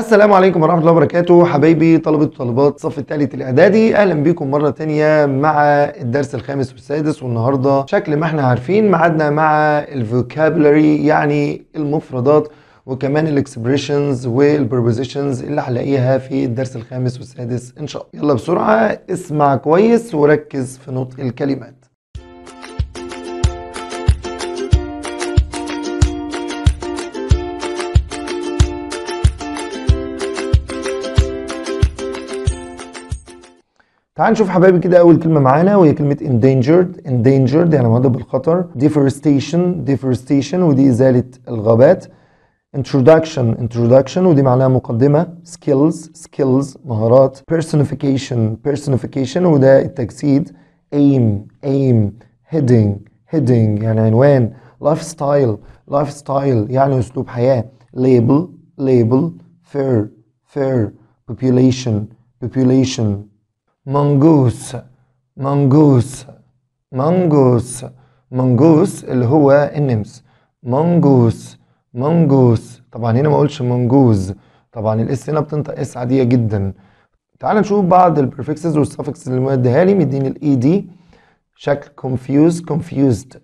السلام عليكم ورحمة الله وبركاته حبايبي طلبة وطالبات صف الثالث الإعدادي أهلا بيكم مرة تانية مع الدرس الخامس والسادس والنهاردة شكل ما احنا عارفين معادنا مع الفوكابلري يعني المفردات وكمان الاكسبريشنز والبروبوزيشنز اللي هنلاقيها في الدرس الخامس والسادس إن شاء الله يلا بسرعة اسمع كويس وركز في نطق الكلمات تعال نشوف حبايبي كده اول كلمه معانا وهي كلمه endangered endangered يعني مهدد بالخطر deforestation deforestation ودي ازاله الغابات introduction introduction ودي معناها مقدمه skills skills مهارات personification personification وده التجسيد aim aim heading heading يعني عنوان lifestyle lifestyle يعني اسلوب حياه label label fair fair population population مانجوس مانجوس مانجوس مانجوس اللي هو النمس مانجوس مانجوس طبعا هنا ما اقولش مانجوز طبعا الاس هنا بتنطق اس عاديه جدا تعال نشوف بعض البريفكسز والسفكس اللي مديها لي مديني الاي دي e شكل confused confused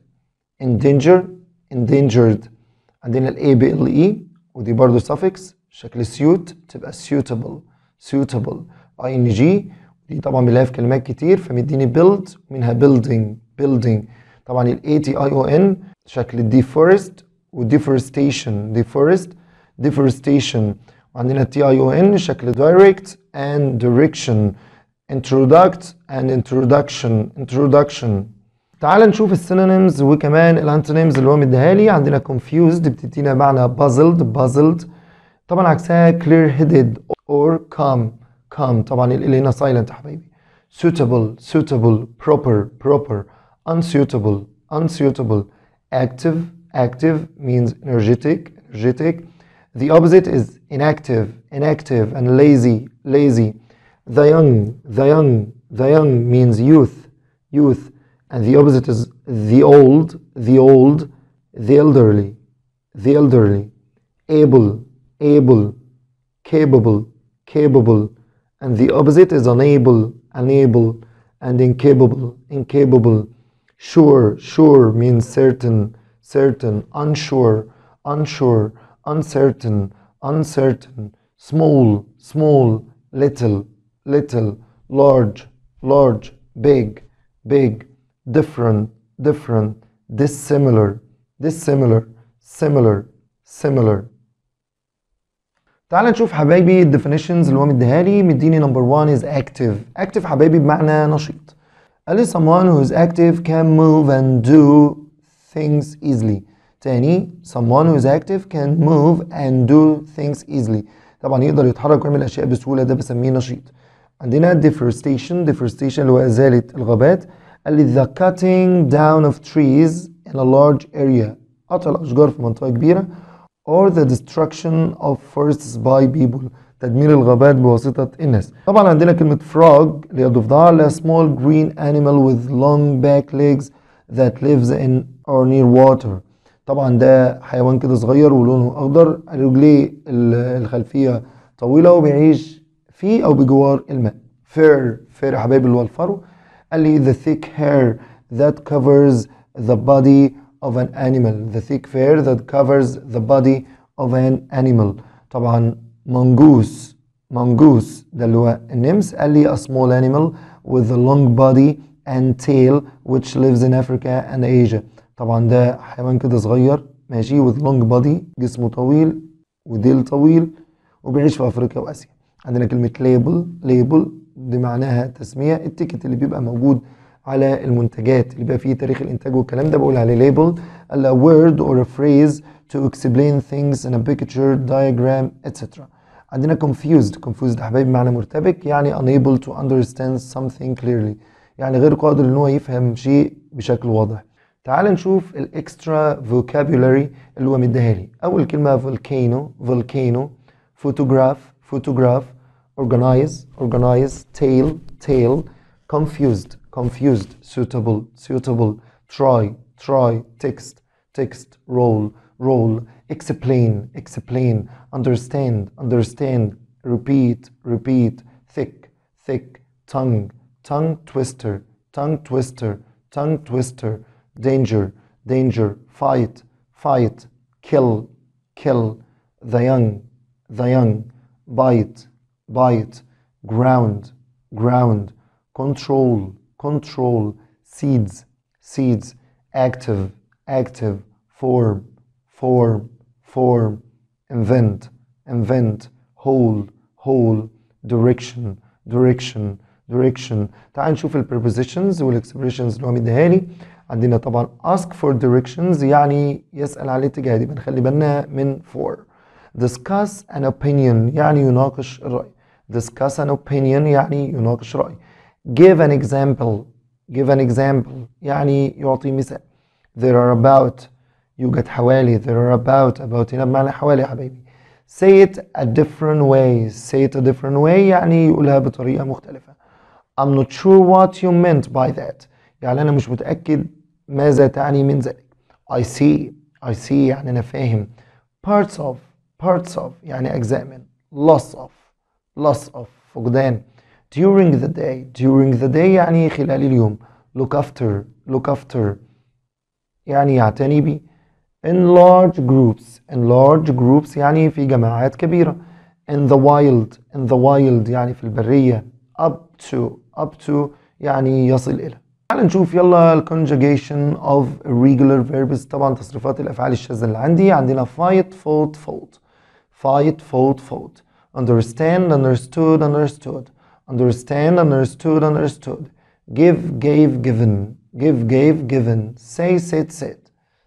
endanger endangered عندنا الاي بي ال اي e. ودي برضه suffix شكل suit تبقى suitable suitable ing دي طبعا بنلاقيها في كلمات كتير فمديني بيلد منها building building طبعا ال A T I O N شكل deforest وديفورستيشن deforest deforestation وعندنا T I O N شكل direct and direction introduct and introduction introduction تعال نشوف السينونيمز وكمان الانتونيمز اللي هو مديها لي عندنا confused بتدينا معنى puzzled puzzled طبعا عكسها clear headed or calm come taban الإلينا silent يا suitable suitable proper proper unsuitable unsuitable active active means energetic energetic the opposite is inactive inactive and lazy lazy the young the young the young means youth youth and the opposite is the old the old the elderly the elderly able able capable capable and the opposite is unable, unable, and incapable, incapable. Sure, sure means certain, certain, unsure, unsure, uncertain, uncertain, small, small, little, little, large, large, big, big, different, different, dissimilar, dissimilar, similar, similar, تعال نشوف حبايبي الديفينيشنز اللي هو مديها لي مديني نمبر 1 is active active حبايبي بمعنى نشيط قال لي someone who is active can move and do things easily تاني someone who is active can move and do things easily طبعا يقدر يتحرك ويعمل اشياء بسهوله ده بسميه نشيط عندنا deforestation deforestation اللي هو ازاله الغابات قال لي the cutting down of trees in a large area قطع الاشجار في منطقه كبيره or the destruction of forests by people تدمير الغابات بواسطة الناس طبعا عندنا كلمة frog اللي ضفناها a small green animal with long back legs that lives in or near water طبعا ده حيوان كده صغير ولونه أخضر رجليه الخلفية طويلة وبيعيش في أو بجوار الماء fair fair يا اللي هو الفرو قال لي the thick hair that covers the body of an animal the thick fur that covers the body of an animal طبعا mongoose mongoose ده اللي هو النمس قال لي a small animal with a long body and tail which lives in Africa and Asia طبعا ده حيوان كده صغير ماشي with long body جسمه طويل وديل طويل وبيعيش في افريقيا واسيا عندنا كلمه label label دي معناها تسميه التيكت اللي بيبقى موجود على المنتجات اللي بقى فيه تاريخ الانتاج والكلام ده بقول عليه label قال a word or a phrase to explain things in a picture diagram etc عندنا confused confused حبايبي معنى مرتبك يعني unable to understand something clearly يعني غير قادر ان هو يفهم شيء بشكل واضح تعال نشوف الاكسترا vocabulary اللي هو مديها لي اول كلمه volcano volcano photograph photograph organize organize tail tail confused confused, suitable, suitable, try, try, text, text, roll, roll, explain, explain, understand, understand, repeat, repeat, thick, thick, tongue, tongue twister, tongue twister, tongue twister, danger, danger, fight, fight, kill, kill, the young, the young, bite, bite, ground, ground, control, control, seeds, seeds, active, active, form, form, form, invent, invent, whole, whole, direction, direction, direction. تعال نشوف ال prepositions وال expressions اللي هو مديها لي. عندنا طبعا ask for directions يعني يسأل على الاتجاه دي بنخلي بالنا من for. discuss an opinion يعني يناقش الرأي. discuss an opinion يعني يناقش رأي give an example give an example يعني يعطي مثال there are about you get حوالي there are about about هنا بمعنى حوالي حبيبي say it a different way say it a different way يعني يقولها بطريقة مختلفة I'm not sure what you meant by that يعني أنا مش متأكد ماذا تعني من ذلك I see I see يعني أنا فاهم parts of parts of يعني أجزاء من loss of loss of فقدان during the day during the day يعني خلال اليوم look after look after يعني يعتني به in large groups in large groups يعني في جماعات كبيرة in the wild in the wild يعني في البرية up to up to يعني يصل إلى تعال نشوف يلا conjugation of irregular verbs طبعا تصرفات الأفعال الشاذة اللي عندي عندنا fight fought fought fight fought fought understand understood understood Understand, understood, understood. Give, gave, given. Give, gave, given. Say, said, said.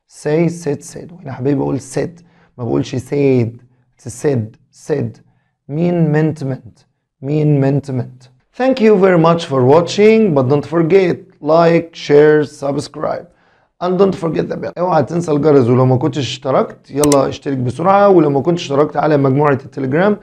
Say, said, said. وهنا حبيبي will said ما بقولش said. It's said, said. Mean, meant, meant. Mean, meant, meant. Thank you very much for watching, but don't forget like, share, subscribe. And don't forget the bell. اوعى تنسى الجرس ولو ما كنتش اشتركت يلا اشترك بسرعه ولو ما كنتش اشتركت على مجموعه التليجرام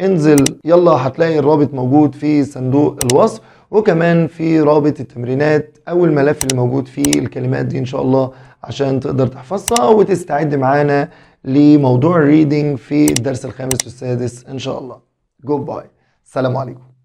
انزل يلا هتلاقي الرابط موجود في صندوق الوصف وكمان في رابط التمرينات او الملف اللي موجود فيه الكلمات دي ان شاء الله عشان تقدر تحفظها وتستعد معانا لموضوع الريدنج في الدرس الخامس والسادس ان شاء الله جود باي السلام عليكم